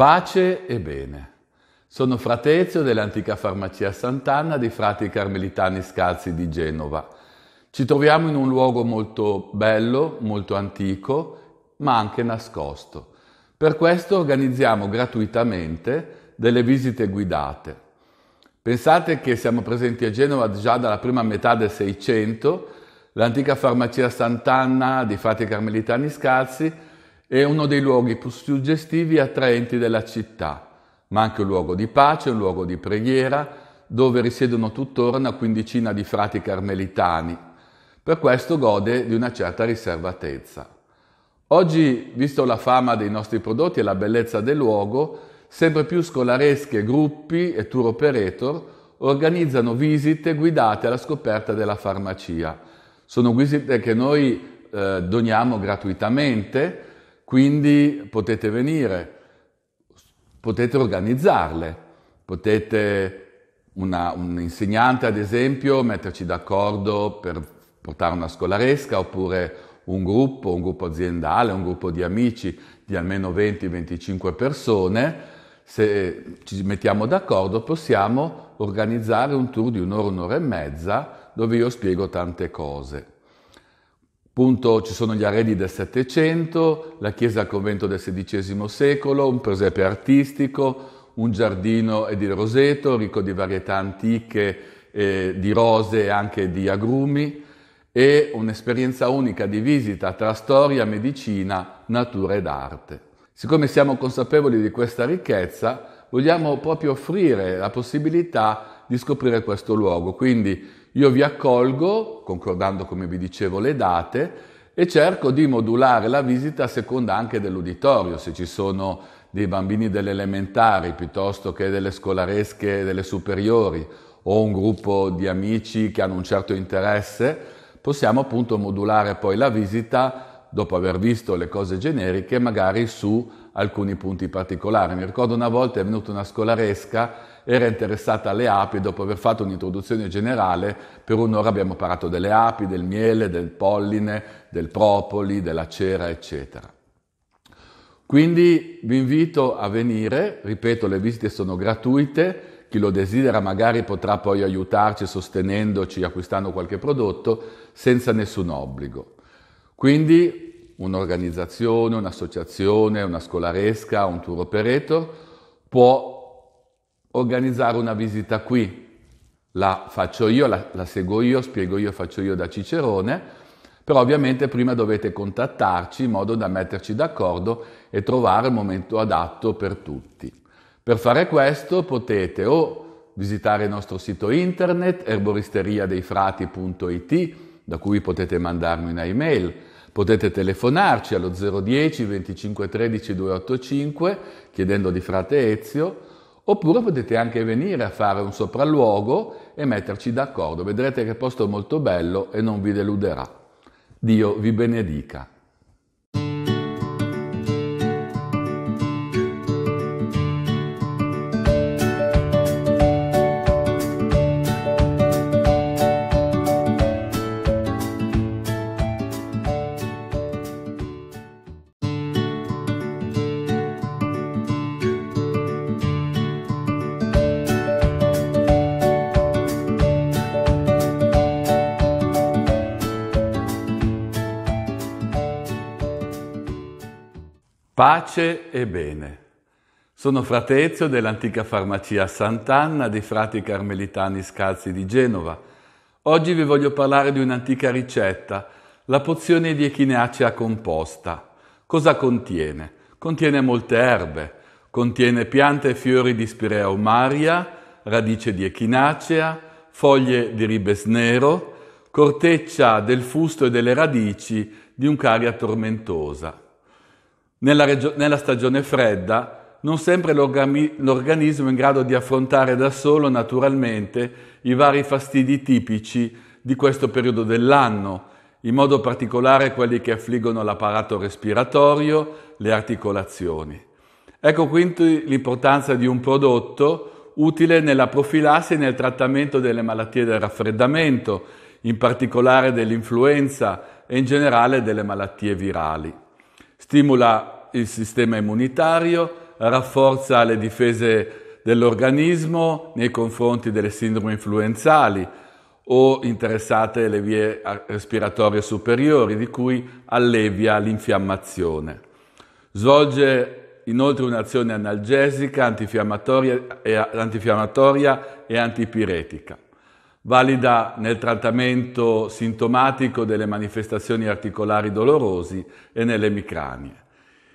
Pace e bene. Sono fratezio dell'antica farmacia Sant'Anna di frati carmelitani scalzi di Genova. Ci troviamo in un luogo molto bello, molto antico, ma anche nascosto. Per questo organizziamo gratuitamente delle visite guidate. Pensate che siamo presenti a Genova già dalla prima metà del Seicento. L'antica farmacia Sant'Anna di frati carmelitani scalzi è uno dei luoghi più suggestivi e attraenti della città, ma anche un luogo di pace, un luogo di preghiera, dove risiedono tuttora una quindicina di frati carmelitani. Per questo gode di una certa riservatezza. Oggi, visto la fama dei nostri prodotti e la bellezza del luogo, sempre più scolaresche, gruppi e tour operator organizzano visite guidate alla scoperta della farmacia. Sono visite che noi eh, doniamo gratuitamente quindi potete venire, potete organizzarle, potete una, un insegnante ad esempio metterci d'accordo per portare una scolaresca oppure un gruppo, un gruppo aziendale, un gruppo di amici di almeno 20-25 persone, se ci mettiamo d'accordo possiamo organizzare un tour di un'ora, un'ora e mezza dove io spiego tante cose. Punto, ci sono gli arredi del Settecento, la chiesa al convento del XVI secolo, un presepe artistico, un giardino ed il roseto ricco di varietà antiche, eh, di rose e anche di agrumi e un'esperienza unica di visita tra storia, medicina, natura ed arte. Siccome siamo consapevoli di questa ricchezza, vogliamo proprio offrire la possibilità di scoprire questo luogo, quindi io vi accolgo, concordando come vi dicevo le date, e cerco di modulare la visita a seconda anche dell'uditorio, se ci sono dei bambini delle elementari piuttosto che delle scolaresche delle superiori o un gruppo di amici che hanno un certo interesse, possiamo appunto modulare poi la visita dopo aver visto le cose generiche magari su alcuni punti particolari. Mi ricordo una volta è venuta una scolaresca, era interessata alle api e dopo aver fatto un'introduzione generale, per un'ora abbiamo parlato delle api, del miele, del polline, del propoli, della cera, eccetera. Quindi vi invito a venire, ripeto, le visite sono gratuite, chi lo desidera magari potrà poi aiutarci sostenendoci, acquistando qualche prodotto, senza nessun obbligo. Quindi un'organizzazione, un'associazione, una scolaresca, un tour operator può organizzare una visita qui. La faccio io, la, la seguo io, spiego io, faccio io da Cicerone, però ovviamente prima dovete contattarci in modo da metterci d'accordo e trovare il momento adatto per tutti. Per fare questo potete o visitare il nostro sito internet erboristeriadeifrati.it da cui potete mandarmi una email Potete telefonarci allo 010 25 13 285 chiedendo di frate Ezio oppure potete anche venire a fare un sopralluogo e metterci d'accordo. Vedrete che è posto molto bello e non vi deluderà. Dio vi benedica. Pace e bene. Sono fratezio dell'antica farmacia Sant'Anna dei frati carmelitani scalzi di Genova. Oggi vi voglio parlare di un'antica ricetta, la pozione di echinacea composta. Cosa contiene? Contiene molte erbe, contiene piante e fiori di spirea umaria, radice di echinacea, foglie di ribes nero, corteccia del fusto e delle radici di uncaria tormentosa. Nella, regio- nella stagione fredda non sempre l'orgami- l'organismo è in grado di affrontare da solo naturalmente i vari fastidi tipici di questo periodo dell'anno, in modo particolare quelli che affliggono l'apparato respiratorio, le articolazioni. Ecco quindi l'importanza di un prodotto utile nella profilassi e nel trattamento delle malattie del raffreddamento, in particolare dell'influenza e in generale delle malattie virali. Stimola il sistema immunitario, rafforza le difese dell'organismo nei confronti delle sindrome influenzali o interessate le vie respiratorie superiori, di cui allevia l'infiammazione. Svolge inoltre un'azione analgesica, antifiammatoria e, antipiretica valida nel trattamento sintomatico delle manifestazioni articolari dolorosi e nelle emicranie.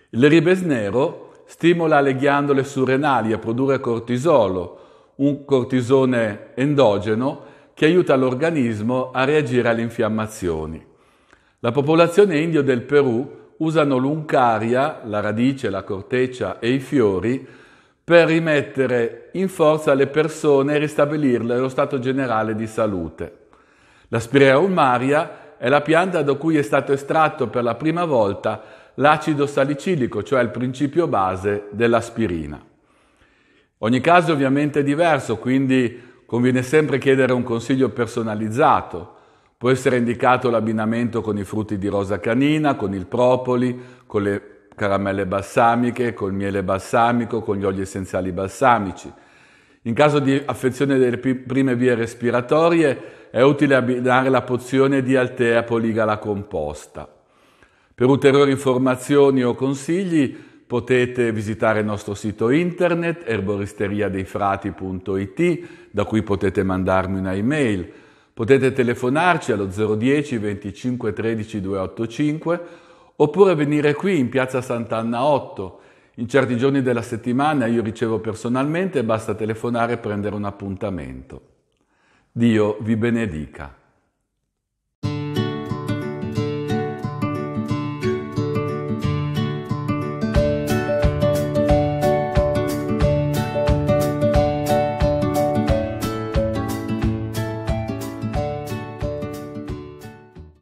Il ribes nero stimola le ghiandole surrenali a produrre cortisolo, un cortisone endogeno che aiuta l'organismo a reagire alle infiammazioni. La popolazione indio del Perù usano l'uncaria, la radice, la corteccia e i fiori per rimettere in forza le persone e ristabilirle lo stato generale di salute. La Spirea ulmaria è la pianta da cui è stato estratto per la prima volta l'acido salicilico, cioè il principio base dell'aspirina. Ogni caso ovviamente è diverso, quindi conviene sempre chiedere un consiglio personalizzato. Può essere indicato l'abbinamento con i frutti di rosa canina, con il propoli, con le caramelle balsamiche, col miele balsamico, con gli oli essenziali balsamici. In caso di affezione delle prime vie respiratorie è utile abbinare la pozione di Altea poligala composta. Per ulteriori informazioni o consigli potete visitare il nostro sito internet erboristeriadeifrati.it da cui potete mandarmi una email. Potete telefonarci allo 010 25 13 285 oppure venire qui in piazza Sant'Anna 8. In certi giorni della settimana io ricevo personalmente, e basta telefonare e prendere un appuntamento. Dio vi benedica.